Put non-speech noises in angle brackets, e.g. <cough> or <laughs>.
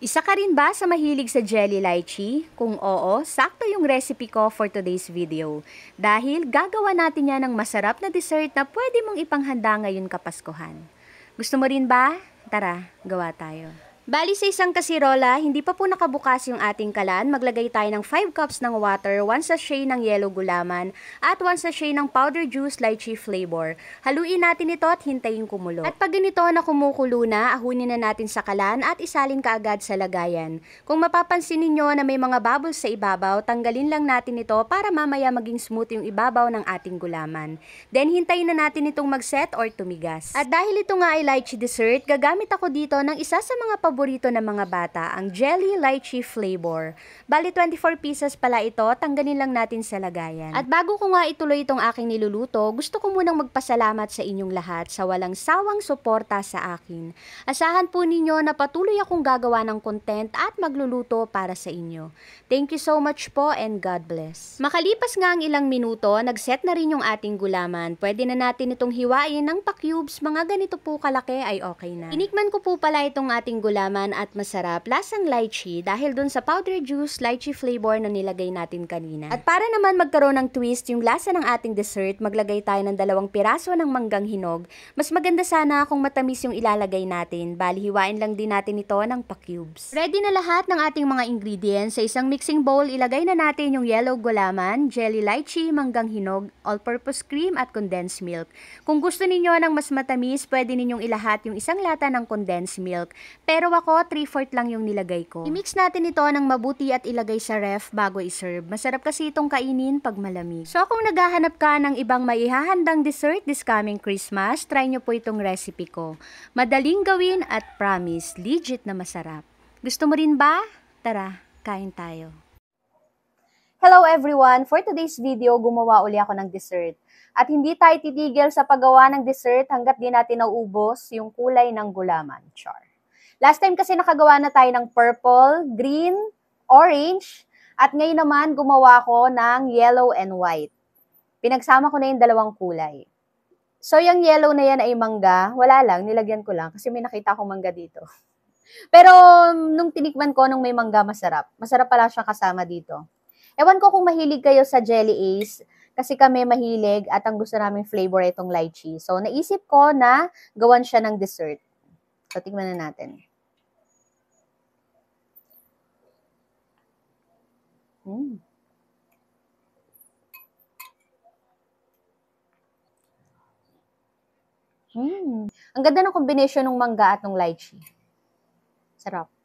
Isa ka rin ba sa mahilig sa jelly lychee? Kung oo, sakto yung recipe ko for today's video. Dahil gagawa natin yan ng masarap na dessert na pwede mong ipanghanda ngayon kapaskuhan. Gusto mo rin ba? Tara, gawa tayo. Bali sa isang kasirola, hindi pa po nakabukas yung ating kalan, maglagay tayo ng 5 cups ng water, 1 sachet ng yellow gulaman, at 1 sachet ng powder juice lychee flavor. Haluin natin ito at hintayin kumulo. At pag ganito na kumukulo na, ahunin na natin sa kalan at isalin kaagad sa lagayan. Kung mapapansin ninyo na may mga bubbles sa ibabaw, tanggalin lang natin ito para mamaya maging smooth yung ibabaw ng ating gulaman. Then hintayin na natin itong magset or tumigas. At dahil ito nga ay lychee dessert, gagamit ako dito ng isa sa mga paborito ng mga bata, ang Jelly Lychee Flavor. Bali, 24 pieces pala ito, tanggalin lang natin sa lagayan. At bago ko nga ituloy itong aking niluluto, gusto ko munang magpasalamat sa inyong lahat sa walang sawang suporta sa akin. Asahan po ninyo na patuloy akong gagawa ng content at magluluto para sa inyo. Thank you so much po and God bless. Makalipas nga ang ilang minuto, nagset na rin yung ating gulaman. Pwede na natin itong hiwain ng pa-cubes, mga ganito po kalaki ay okay na. Inikman ko po pala itong ating gulaman laman at masarap. Lasang lychee dahil dun sa powder juice, lychee flavor na nilagay natin kanina. At para naman magkaroon ng twist yung lasa ng ating dessert, maglagay tayo ng dalawang piraso ng manggang hinog. Mas maganda sana kung matamis yung ilalagay natin. Balihiwain lang din natin ito ng pa-cubes. Ready na lahat ng ating mga ingredients. Sa isang mixing bowl, ilagay na natin yung yellow gulaman, jelly lychee, manggang hinog, all-purpose cream at condensed milk. Kung gusto ninyo ng mas matamis, pwede ninyong ilahat yung isang lata ng condensed milk. Pero Dalawa ko, 3-4 lang yung nilagay ko. I-mix natin ito ng mabuti at ilagay sa ref bago i-serve. Masarap kasi itong kainin pag malamig. So kung naghahanap ka ng ibang maihahandang dessert this coming Christmas, try nyo po itong recipe ko. Madaling gawin at promise, legit na masarap. Gusto mo rin ba? Tara, kain tayo. Hello everyone! For today's video, gumawa uli ako ng dessert. At hindi tayo titigil sa paggawa ng dessert hanggat di natin nauubos yung kulay ng gulaman. Char. Last time kasi nakagawa na tayo ng purple, green, orange, at ngayon naman gumawa ko ng yellow and white. Pinagsama ko na yung dalawang kulay. So yung yellow na yan ay mangga, wala lang, nilagyan ko lang kasi may nakita akong mangga dito. <laughs> Pero nung tinikman ko nung may mangga, masarap. Masarap pala siya kasama dito. Ewan ko kung mahilig kayo sa Jelly Ace kasi kami mahilig at ang gusto namin flavor itong lychee. So, naisip ko na gawan siya ng dessert. So, tingnan na natin. Mm. Ang ganda ng kombinasyon ng mangga at ng lychee. Sarap.